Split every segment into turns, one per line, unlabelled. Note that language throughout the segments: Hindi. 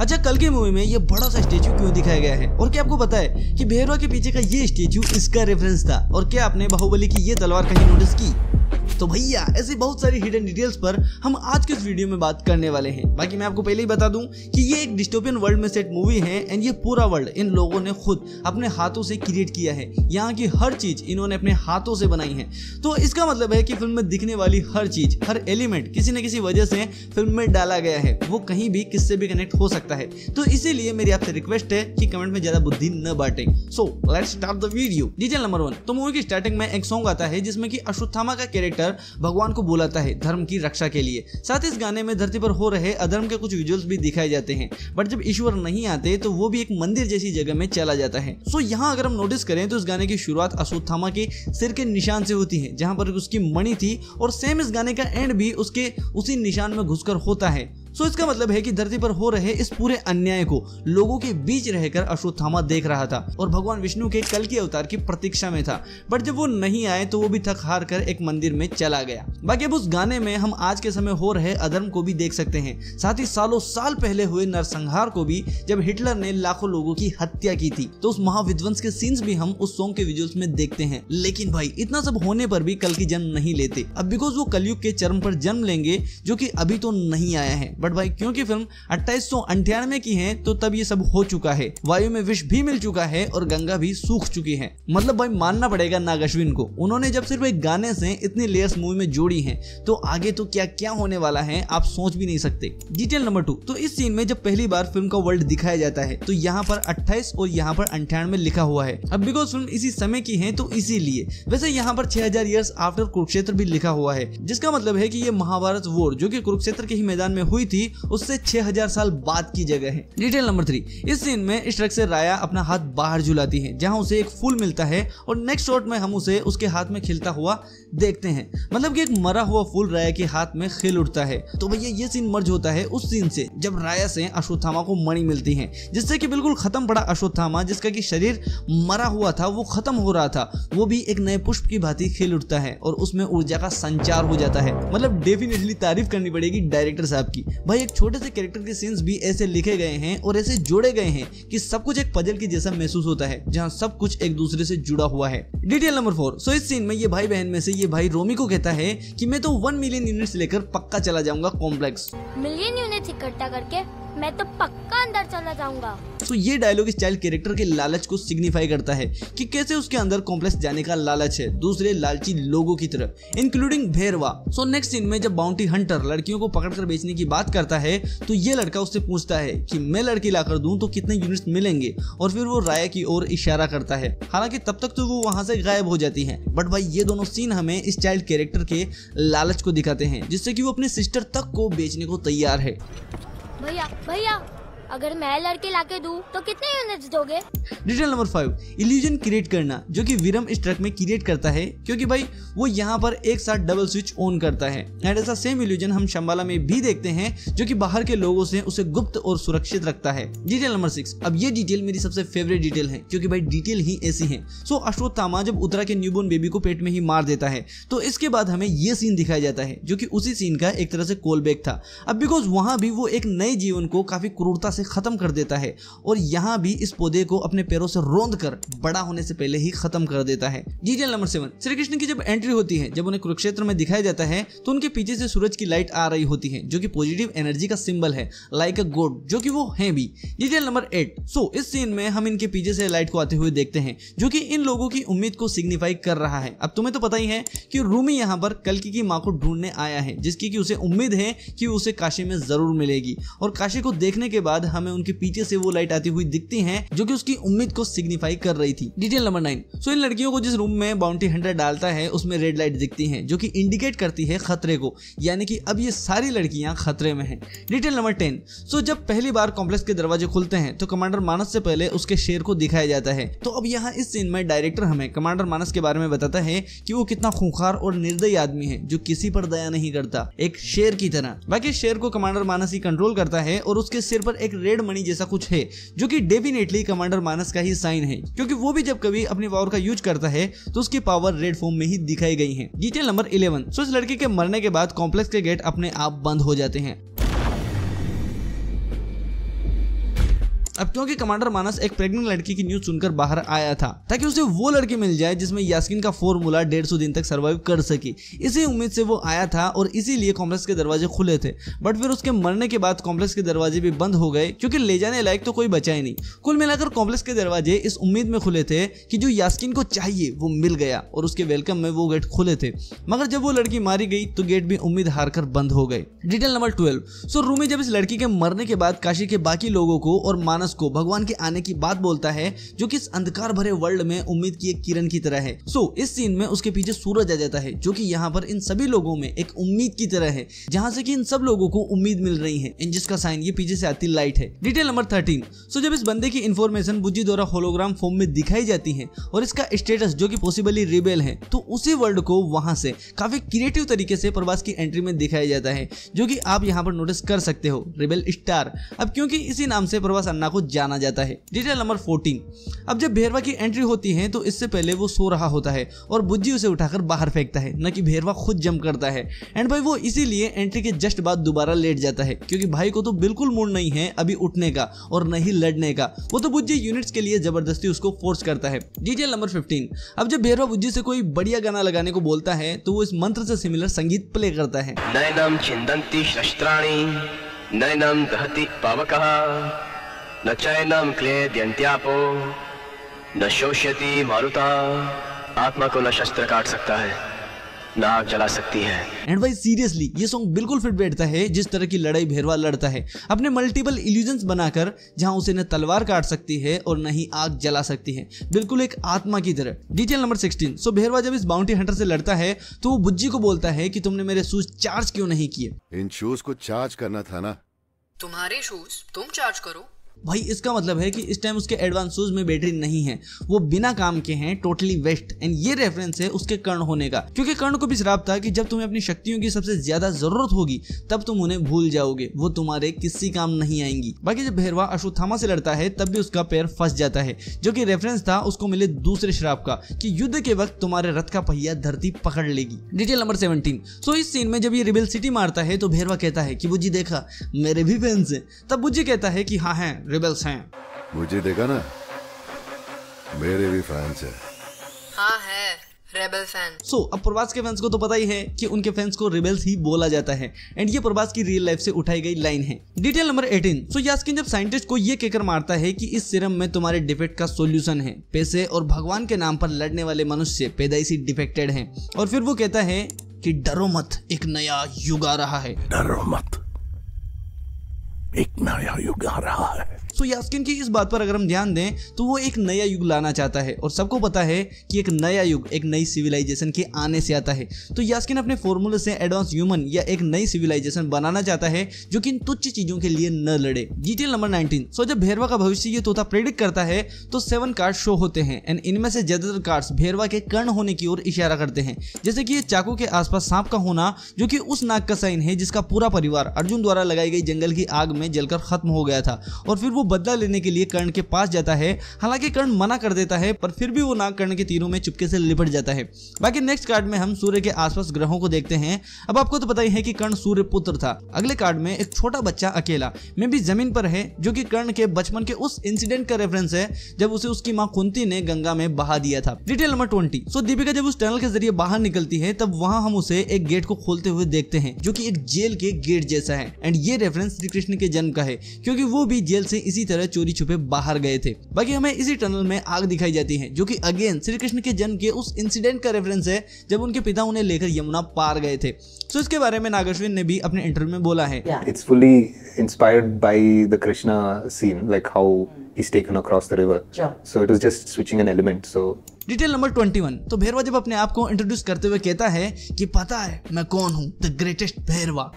अच्छा कल की मूवी में ये बड़ा सा स्टेचू क्यों दिखाया गया है और क्या आपको पता है कि भेरवा के पीछे का ये स्टेचू इसका रेफरेंस था और क्या आपने बाहुबली की ये तलवार कहीं नोटिस की तो भैया ऐसी बहुत सारी हिडन डिटेल्स पर हम आज के इस वीडियो में बात करने वाले हैं बाकी मैं आपको पहले ही बता दूं कि ये एक डिस्टोपियन वर्ल्ड में सेट मूवी है एंड ये पूरा वर्ल्ड इन लोगों ने खुद अपने हाथों से क्रिएट किया है यहाँ की हर चीज इन्होंने अपने हाथों से बनाई है तो इसका मतलब है कि फिल्म में दिखने वाली हर चीज हर एलिमेंट किसी न किसी वजह से फिल्म में डाला गया है वो कहीं भी किससे भी कनेक्ट हो सकता है तो इसीलिए मेरी आपसे रिक्वेस्ट है कि कमेंट में ज्यादा बुद्धि न बांटे so let's start the video detail number one तो मूवी की स्टार्टिंग में एक सॉन्ग आता है जिसमें की अश्वत्थामा का कैरेक्टर भगवान को बुलाता है धर्म की रक्षा के लिए साथ इस गाने में धरती पर हो रहे अधर्म के कुछ विजुअल्स भी दिखाए जाते हैं बट जब ईश्वर नहीं आते तो वो भी एक मंदिर जैसी जगह में चला जाता है सो यहाँ अगर हम नोटिस करें तो इस गाने की शुरुआत अशोत्थामा के सिर के निशान से होती है जहाँ पर उसकी मणि थी और सेम इस गाने का एंड भी उसके उसी निशान में घुसकर होता है सो इसका मतलब है कि धरती पर हो रहे इस पूरे अन्याय को लोगों के बीच रहकर अश्वत्थामा देख रहा था और भगवान विष्णु के कल के अवतार की प्रतीक्षा में था बट जब वो नहीं आए तो वो भी थक हार कर एक मंदिर में चला गया बाकी अब उस गाने में हम आज के समय हो रहे अधर्म को भी देख सकते हैं साथ ही सालों साल पहले हुए नरसंहार को भी जब हिटलर ने लाखों लोगों की हत्या की थी तो उस महाविध्वंस के सीन्स भी हम उस सॉन्ग के विजुअल्स में देखते हैं लेकिन भाई इतना सब होने पर भी कल की जन्म नहीं लेते अब बिकॉज वो कलयुग के चरम पर जन्म लेंगे जो की अभी तो नहीं आया है बट भाई क्योंकि फिल्म अट्ठाईस की है तो तब ये सब हो चुका है वायु में विष भी मिल चुका है और गंगा भी सूख चुकी है मतलब भाई मानना पड़ेगा नाग अश्विन को उन्होंने जब सिर्फ एक गाने से इतनी लेयर्स मूवी में जोड़ी है तो आगे तो क्या क्या होने वाला है आप सोच भी नहीं सकते डिटेल नंबर टू तो इस सीन में जब पहली बार फिल्म का वर्ल्ड दिखाया जाता है तो यहाँ पर अट्ठाईस और यहाँ पर अंठानवे लिखा हुआ है अब बिकॉज फिल्म इसी समय की है तो इसीलिए वैसे यहाँ पर छह हजार ईयर्स आफ्टर कुरुक्षेत्र भी लिखा हुआ है जिसका मतलब है कि ये महाभारत वोर जो कि कुरुक्षेत्र के ही मैदान में हुई थी उससे 6000 साल बाद की जगह है डिटेल नंबर थ्री इस सीन में स्ट्रक से राया अपना हाथ बाहर झुलाती है जहां उसे एक फूल मिलता है और नेक्स्ट शॉट में हम उसे उसके हाथ में खिलता हुआ देखते हैं मतलब कि एक मरा हुआ फूल राया के हाथ में खिल उठता है तो भैया ये सीन मर्ज होता है उस सीन से जब राया से अश्वत्थामा को मणि मिलती है जिससे की बिल्कुल खत्म पड़ा अश्वत्थामा जिसका की शरीर मरा हुआ था वो खत्म हो रहा था वो भी एक नए पुष्प की भांति खिल उठता है और उसमें ऊर्जा का संचार हो जाता है मतलब डेफिनेटली तारीफ करनी पड़ेगी डायरेक्टर साहब की भाई एक छोटे से कैरेक्टर के सीन्स भी ऐसे लिखे गए हैं और ऐसे जोड़े गए हैं कि सब कुछ एक पजल की जैसा महसूस होता है जहाँ सब कुछ एक दूसरे से जुड़ा हुआ है डिटेल नंबर फोर सो इस सीन में ये भाई बहन में से ये भाई रोमी को कहता है की मैं तो वन मिलियन यूनिट लेकर पक्का चला जाऊंगा कॉम्प्लेक्स मिलियन यूनिट इकट्ठा करके मैं तो पक्का अंदर चला जाऊंगा तो ये डायलॉग इस चाइल्ड कैरेक्टर के लालच को सिग्निफाई करता है कि कैसे उसके अंदर कॉम्प्लेक्स जाने का लालच है दूसरे लालची लोगों की तरह including Bhairava so next scene में जब बाउंटी हंटर लड़कियों को पकड़कर बेचने की बात करता है तो ये लड़का उससे पूछता है कि मैं लड़की लाकर दूं तो कितने यूनिट्स मिलेंगे और फिर वो राय की ओर इशारा करता है हालांकि तब तक तो वो वहां से गायब हो जाती है बट भाई ये दोनों सीन हमें इस चाइल्ड कैरेक्टर के लालच को दिखाते हैं जिससे की वो अपने सिस्टर तक को बेचने को तैयार है 没有。अगर मैं लड़के लाके दू तो कितने यूनिट दोगे detail number five illusion create करना जो कि विरम इस ट्रक में क्रिएट करता है क्योंकि भाई वो यहाँ पर एक साथ डबल स्विच ऑन करता है एंड ऐसा सेम इल्यूजन हम शंबाला में भी देखते हैं जो कि बाहर के लोगों से उसे गुप्त और सुरक्षित रखता है डिटेल नंबर सिक्स अब ये डिटेल मेरी सबसे फेवरेट डिटेल है क्योंकि भाई डिटेल ही ऐसी है सो अश्वत्थामा जब उतरा के न्यूबोर्न बेबी को पेट में ही मार देता है तो इसके बाद हमें ये सीन दिखाया जाता है जो की उसी सीन का एक तरह से कॉल था अब बिकॉज वहां भी वो एक नए जीवन को काफी क्रूरता से ख़त्म कर देता है और यहाँ भी इस पौधे को अपने पैरों से रोंद कर बड़ा होने से पहले ही खत्म कर देता है detail number seven Shri Krishna की जब एंट्री होती है जब उन्हें कुरुक्षेत्र में दिखाया जाता है तो उनके पीछे से सूरज की लाइट आ रही होती है जो की पॉजिटिव एनर्जी का सिंबल है लाइक अ गोड जो की वो है भी डिटेल नंबर एट सो इस सीन में हम इनके पीछे से लाइट को आते हुए देखते हैं जो की इन लोगों की उम्मीद को सिग्निफाई कर रहा है अब तुम्हें तो पता ही है कि रूमी यहाँ पर कलकी की माँ को ढूंढने आया है जिसकी की उसे उम्मीद है कि उसे काशी में जरूर मिलेगी और काशी को देखने के बाद हमें उनके पीछे से वो लाइट आती हुई दिखती है जो की उसकी उम्मीद को सिग्निफाई कर रही थी डिटेल नंबर नाइन सो इन लड़कियों को जिस रूम में बाउंटी हंटर डालता है उसमें रेड लाइट दिखती है जो की इंडिकेट करती है खतरे को यानी कि अब ये सारी लड़कियां खतरे में हैं डिटेल नंबर टेन सो जब पहली बार कॉम्प्लेक्स के दरवाजे खुलते हैं तो कमांडर मानस से पहले उसके शेर को दिखाया जाता है तो अब यहाँ इस सीन में डायरेक्टर हमें कमांडर मानस के बारे में बताता है कि वो कितना खूंखार और निर्दयी आदमी है जो किसी पर दया नहीं करता एक शेर की तरह बाकी शेर को कमांडर मानस ही कंट्रोल करता है और उसके सिर पर एक रेड मनी जैसा कुछ है जो कि डेफिनेटली कमांडर मानस का ही साइन है क्योंकि वो भी जब कभी अपनी पावर का यूज करता है तो उसकी पावर रेड फॉर्म में ही दिखाई गई है डिटेल नंबर इलेवन सो इस लड़के के मरने के बाद कॉम्प्लेक्स के गेट अपने आप बंद हो जाते हैं अब क्योंकि कमांडर मानस एक प्रेग्नेंट लड़की की न्यूज सुनकर बाहर आया था ताकि उसे वो लड़की मिल जाए जिसमें यास्किन का फॉर्मूला डेढ़ दिन तक सर्वाइव कर सके इसी उम्मीद से वो आया था और इसीलिए कॉम्प्लेक्स के दरवाजे खुले थे बट फिर उसके मरने के बाद कॉम्प्लेक्स के दरवाजे भी बंद हो गए क्योंकि ले जाने लायक तो कोई बचा ही नहीं कुल मिलाकर कॉम्प्लेक्स के दरवाजे इस उम्मीद में खुले थे कि जो यास्किन को चाहिए वो मिल गया और उसके वेलकम में वो गेट खुले थे मगर जब वो लड़की मारी गई तो गेट भी उम्मीद हार कर बंद हो गए detail number twelve so Rumi जब इस लड़की के मरने के बाद काशी के बाकी लोगों को और मानस थॉमस को भगवान के आने की बात बोलता है जो कि इस अंधकार भरे वर्ल्ड में उम्मीद की एक किरण की तरह है सो इस सीन में उसके पीछे सूरज आ जाता है जो कि यहाँ पर इन सभी लोगों में एक उम्मीद की तरह है जहाँ से कि इन सब लोगों को उम्मीद मिल रही है इन जिसका साइन ये पीछे से आती लाइट है डिटेल नंबर थर्टीन सो जब इस बंदे की इन्फॉर्मेशन बुद्धि द्वारा होलोग्राम फॉर्म में दिखाई जाती है और इसका स्टेटस जो की पॉसिबली रिबेल है तो उसी वर्ल्ड को वहाँ से काफी क्रिएटिव तरीके से प्रवास की एंट्री में दिखाया जाता है जो की आप यहाँ पर नोटिस कर सकते हो रिबेल स्टार अब क्योंकि इसी नाम से प्रवास अन्ना को बहुत जाना जाता है डिटेल नंबर फोर्टीन अब जब भेरवा की एंट्री होती है तो इससे पहले वो सो रहा होता है और बुज्जी उसे उठाकर बाहर फेंकता है न कि भेरवा खुद जम करता है एंड भाई वो इसीलिए एंट्री के जस्ट बाद दोबारा लेट जाता है क्योंकि भाई को तो बिल्कुल मूड नहीं है अभी उठने का और न ही लड़ने का वो तो बुज्जी यूनिट्स के लिए जबरदस्ती उसको फोर्स करता है डिटेल नंबर फिफ्टीन अब जब भेरवा बुज्जी से कोई बढ़िया गाना लगाने को बोलता है तो वो इस मंत्र से सिमिलर संगीत प्ले करता है नैनम छिंदी शस्त्राणी नैनम दहती पावकः न चैनम क्लेद्यंत्यापो न शोष्यति मारुता आत्मा को न शस्त्र काट सकता है न जला सकती है एंड भाई सीरियसली ये सॉन्ग बिल्कुल फिट बैठता है जिस तरह की लड़ाई भेरवा लड़ता है अपने मल्टीपल इल्यूजन्स बनाकर जहां उसे न तलवार काट सकती है और न ही आग जला सकती है बिल्कुल एक आत्मा की तरह detail number sixteen so Bhairava जब इस बाउंटी हंटर से लड़ता है तो वो बुज्जी को बोलता है की तुमने मेरे शूज चार्ज क्यों नहीं किए इन शूज को चार्ज करना था ना तुम्हारे शूज तुम चार्ज करो भाई इसका मतलब है कि इस टाइम उसके एडवांस शूज में बैटरी नहीं है वो बिना काम के हैं टोटली वेस्ट एंड ये रेफरेंस है उसके कर्ण होने का क्योंकि कर्ण को भी श्राप था कि जब तुम्हें अपनी शक्तियों की सबसे ज्यादा जरूरत होगी तब तुम उन्हें भूल जाओगे वो तुम्हारे किसी काम नहीं आएंगी बाकी जब भैरवा अश्वत्थामा से लड़ता है तब भी उसका पैर फंस जाता है जो की रेफरेंस था उसको मिले दूसरे श्राप का की युद्ध के वक्त तुम्हारे रथ का पहिया धरती पकड़ लेगी डिटेल नंबर सेवनटीन सो इस सीन में जब ये रिबिल सिटी मारता है तो भैरवा कहता है की बुज्जी देखा मेरे भी फैंस है तब बुज्जी कहता है की हाँ है रिबल्स हैं मुझे देखा ना मेरे भी फैंस हैं हाँ है रेबल फैन सो so, अब प्रभास के फैंस को तो पता ही है कि उनके फैंस को रिबेल्स ही बोला जाता है एंड ये प्रभास की रियल लाइफ से उठाई गई लाइन है detail number 18 so so, Yaskin जब साइंटिस्ट को ये कहकर मारता है कि इस सिरम में तुम्हारे डिफेक्ट का सोल्यूशन है पैसे और भगवान के नाम पर लड़ने वाले मनुष्य पैदाइशी डिफेक्टेड है और फिर वो कहता है की डरो मत एक नया युग आ रहा है डरो मत एक नया युग आ रहा है सो तो यास्किन की इस बात पर अगर हम ध्यान दें तो वो एक नया युग लाना चाहता है और सबको पता है कि एक नया युग एक नई सिविलाइजेशन के आने से आता है तो यास्किन अपने फॉर्मूले से एडवांस ह्यूमन या एक नई सिविलाइजेशन बनाना चाहता है जो कि इन तुच्छ चीजों के लिए न लड़े डिटेल नंबर नाइनटीन सो जब भैरवा का भविष्य ये तोता प्रेडिक्ट करता है तो सेवन कार्ड शो होते हैं एंड इनमें से ज्यादातर कार्ड्स भैरवा के कर्ण होने की ओर इशारा करते हैं जैसे कि ये चाकू के आसपास सांप का होना जो कि उस नाग का साइन है जिसका पूरा परिवार अर्जुन द्वारा लगाई गई जंगल की आग में जलकर खत्म हो गया था और फिर वो बदला लेने के लिए कर्ण के पास जाता है हालांकि कर्ण मना कर देता है पर फिर भी वो नाग कर्ण के तीनों में चुपके से लिपट जाता है बाकी नेक्स्ट कार्ड में हम सूर्य के आसपास ग्रहों को देखते हैं अब आपको तो पता ही है कि कर्ण सूर्य पुत्र था अगले कार्ड में एक छोटा बच्चा अकेला में भी जमीन पर है जो कि कर्ण के बचपन के उस इंसिडेंट का रेफरेंस है जब उसे उसकी माँ कुंती ने गंगा में बहा दिया था detail number twenty so Deepika जब उस टनल के जरिए बाहर निकलती है तब वहाँ हम उसे एक गेट को खोलते हुए देखते हैं जो की एक जेल के गेट जैसा है एंड ये रेफरेंस श्री कृष्ण के जन्म का है क्योंकि वो भी जेल से इसी किसी तरह चोरी छुपे बाहर गए थे बाकी हमें इसी टनल में आग दिखाई जाती है जो की अगेन श्री कृष्ण के जन्म के उस इंसिडेंट का रेफरेंस है जब उनके पिता उन्हें लेकर यमुना पार गए थे सो इसके बारे में नागश्विन ने भी अपने इंटरव्यू में बोला है it's fully inspired by the Krishna scene like how he's taken across the river. Yeah. So it was just switching an element. So detail number 21 तो भैरवा जब अपने आप को इंट्रोड्यूस करते हुए कहता है कि पता है मैं कौन हूँ the greatest Bhairava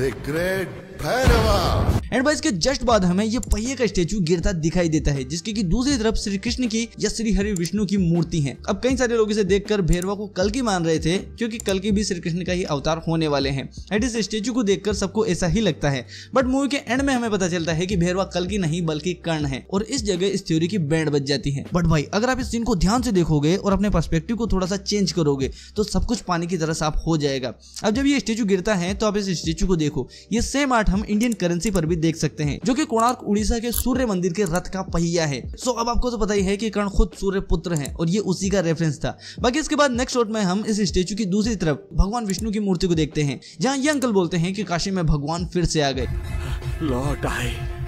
the great and भाई इसके जस्ट बाद हमें ये पहिए का स्टेचू गिरता दिखाई देता है जिसके की दूसरी तरफ श्री कृष्ण की या श्री हरि विष्णु की मूर्ति है अब कई सारे लोग इसे देखकर भैरवा को कल की मान रहे थे क्योंकि कल की भी श्री कृष्ण का ही अवतार होने वाले हैं एंड इस स्टेचू को देखकर सबको ऐसा ही लगता है बट मूवी के एंड में हमें पता चलता है की भैरवा कल की नहीं बल्कि कर्ण है और इस जगह इस थ्योरी की बैंड बच जाती है बट भाई अगर आप इस सीन को ध्यान से देखोगे और अपने पर्सपेक्टिव को थोड़ा सा चेंज करोगे तो सब कुछ पानी की तरह साफ हो जाएगा अब जब ये स्टेचू गिरता है तो आप इस स्टेचू को देखो ये सेम आर्ट साथ हम इंडियन करेंसी पर भी देख सकते हैं जो की कोणार्क उड़ीसा के सूर्य मंदिर के रथ का पहिया है सो अब आपको तो पता ही है की कर्ण खुद सूर्य पुत्र है और ये उसी का रेफरेंस था बाकी इसके बाद नेक्स्ट शॉट में हम इस स्टेचू की दूसरी तरफ भगवान विष्णु की मूर्ति को देखते हैं जहाँ ये अंकल बोलते हैं की काशी में भगवान फिर से आ गए लौट आए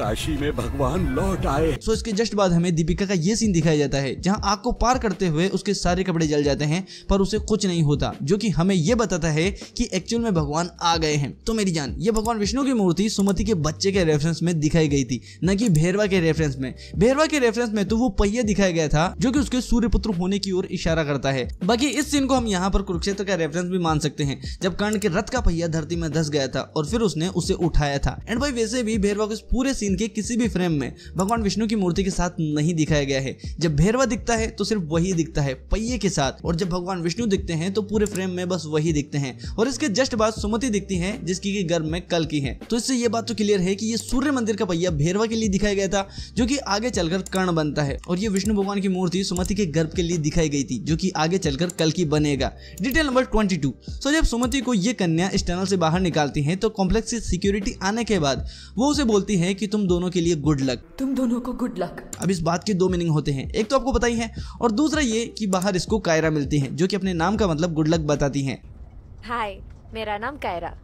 काशी में भगवान लौट आए सो इसके जस्ट बाद हमें दीपिका का ये सीन दिखाया जाता है जहाँ आग को पार करते हुए उसके सारे कपड़े जल जाते हैं पर उसे कुछ नहीं होता जो की हमें ये बताता है की एक्चुअल में भगवान आ गए हैं तो मेरी जान ये भगवान विष्णु की मूर्ति सुमति के बच्चे के रेफरेंस में दिखाई गई थी न की भेरवा के रेफरेंस में भेरवा के रेफरेंस में तो वो पहिया दिखाया गया था जो की उसके सूर्य पुत्र होने की ओर इशारा करता है बाकी इस सीन को हम यहाँ पर कुरुक्षेत्र का रेफरेंस भी मान सकते हैं जब कर्ण के रथ का पहिया धरती में धस गया था और फिर उसने उसे उठाया था एंड भाई वैसे भी भेरवा को इस पूरे सीन सीन के किसी भी फ्रेम में भगवान विष्णु की मूर्ति के साथ नहीं दिखाया गया है जब भैरवा दिखता है तो सिर्फ वही दिखता है पहिए के साथ और जब भगवान विष्णु दिखते हैं तो पूरे फ्रेम में बस वही दिखते हैं और इसके जस्ट बाद सुमति दिखती है जिसकी की गर्भ में कल की है तो इससे ये बात तो क्लियर है कि ये सूर्य मंदिर का पहिया भैरवा के लिए दिखाया गया था जो की आगे चलकर कर्ण बनता है और ये विष्णु भगवान की मूर्ति सुमति के गर्भ के लिए दिखाई गई थी जो की आगे चलकर कल की बनेगा detail number twenty two so जब सुमति को ये कन्या इस टनल से बाहर निकालती है तो कॉम्प्लेक्स की सिक्योरिटी आने के बाद वो उसे बोलती है कि तुम दोनों के लिए गुड लक तुम दोनों को गुड लक अब इस बात के दो मीनिंग होते हैं एक तो आपको पता ही है और दूसरा ये कि बाहर इसको कायरा मिलती है जो कि अपने नाम का मतलब गुड लक बताती है हाय मेरा नाम कायरा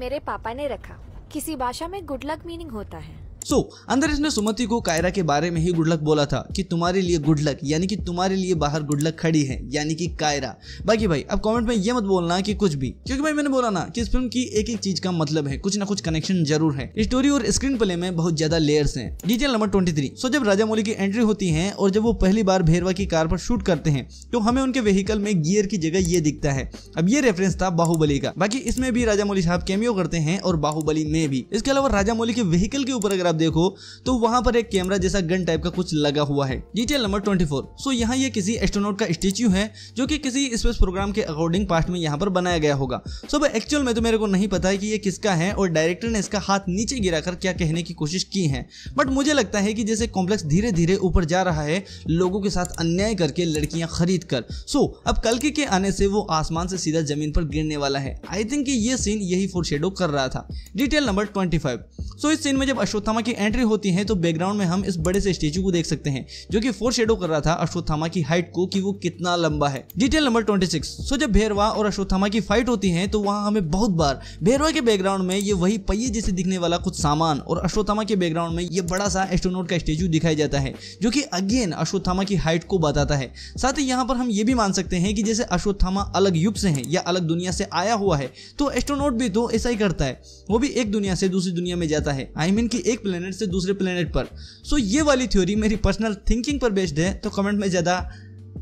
मेरे पापा ने रखा किसी भाषा में गुड लक मीनिंग होता है सो so, अंदरिज ने सुमति को कायरा के बारे में ही गुडलक बोला था कि तुम्हारे लिए गुडलक यानी कि तुम्हारे लिए बाहर गुडलक खड़ी है यानी कि कायरा बाकी भाई अब कमेंट में ये मत बोलना कि कुछ भी क्योंकि भाई मैंने बोला ना कि इस फिल्म की एक एक चीज का मतलब है कुछ ना कुछ कनेक्शन जरूर है स्टोरी और स्क्रीन प्ले में बहुत ज्यादा लेयर्स है डिटेल नंबर ट्वेंटी सो जब राजा की एंट्री होती है और जब वो पहली बार भेरवा की कार पर शूट करते हैं तो हमें उनके व्हीकल में गियर की जगह ये दिखता है अब ये रेफरेंस था बाहुबली का बाकी इसमें भी राजा साहब कैमियो करते हैं और बाहुबली में भी इसके अलावा राजा के व्हीकल के ऊपर अगर आप देखो तो वहाँ पर एक कैमरा जैसा गन टाइप का कुछ लगा हुआ है detail number twenty four so यहाँ ये किसी एस्ट्रोनॉट का स्टेच्यू है जो कि किसी स्पेस प्रोग्राम के अकॉर्डिंग पास्ट में यहाँ पर बनाया गया होगा सो so, एक्चुअल में तो मेरे को नहीं पता है कि ये किसका है और डायरेक्टर ने इसका हाथ नीचे गिराकर क्या कहने की कोशिश की है बट मुझे लगता है कि जैसे कॉम्प्लेक्स धीरे धीरे ऊपर जा रहा है लोगों के साथ अन्याय करके लड़कियां खरीद कर सो so, अब कल के आने से वो आसमान से सीधा जमीन पर गिरने वाला है आई थिंक ये सीन यही फोर कर रहा था detail number twenty so so, इस सीन में जब अश्वत्थामा अश्वत्थामा की एंट्री होती है तो बैकग्राउंड में हम इस बड़े से स्टेचू को देख सकते हैं जो कि फोर शेडो कर रहा था अश्वत्थामा की हाइट को कि वो कितना लंबा है डिटेल नंबर 26 सो जब भैरवा और अश्वत्थामा की फाइट होती है तो वहाँ हमें बहुत बार भैरवा के बैकग्राउंड में ये वही पहिए जैसे दिखने वाला कुछ सामान और अश्वत्थामा के बैकग्राउंड में ये बड़ा सा एस्ट्रोनोट का स्टेचू दिखाई जाता है जो कि अगेन अश्वत्थामा की हाइट को बताता है साथ ही यहाँ पर हम ये भी मान सकते हैं कि जैसे अश्वत्थामा अलग युग से है या अलग दुनिया से आया हुआ है तो एस्ट्रोनोट भी तो ऐसा ही करता है वो भी एक दुनिया से दूसरी दुनिया में जाता है आई मीन की एक प्लेनेट से दूसरे प्लेनेट पर सो so, ये वाली थ्योरी मेरी पर्सनल थिंकिंग पर बेस्ड है तो कमेंट में ज़्यादा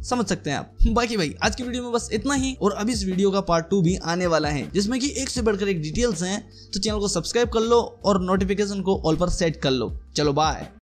समझ सकते हैं आप बाकी भाई आज की वीडियो में बस इतना ही और अभी इस वीडियो का पार्ट टू भी आने वाला है जिसमें कि एक से बढ़कर एक डिटेल्स हैं तो चैनल को सब्सक्राइब कर लो और नोटिफिकेशन को ऑल पर सेट कर लो चलो बाय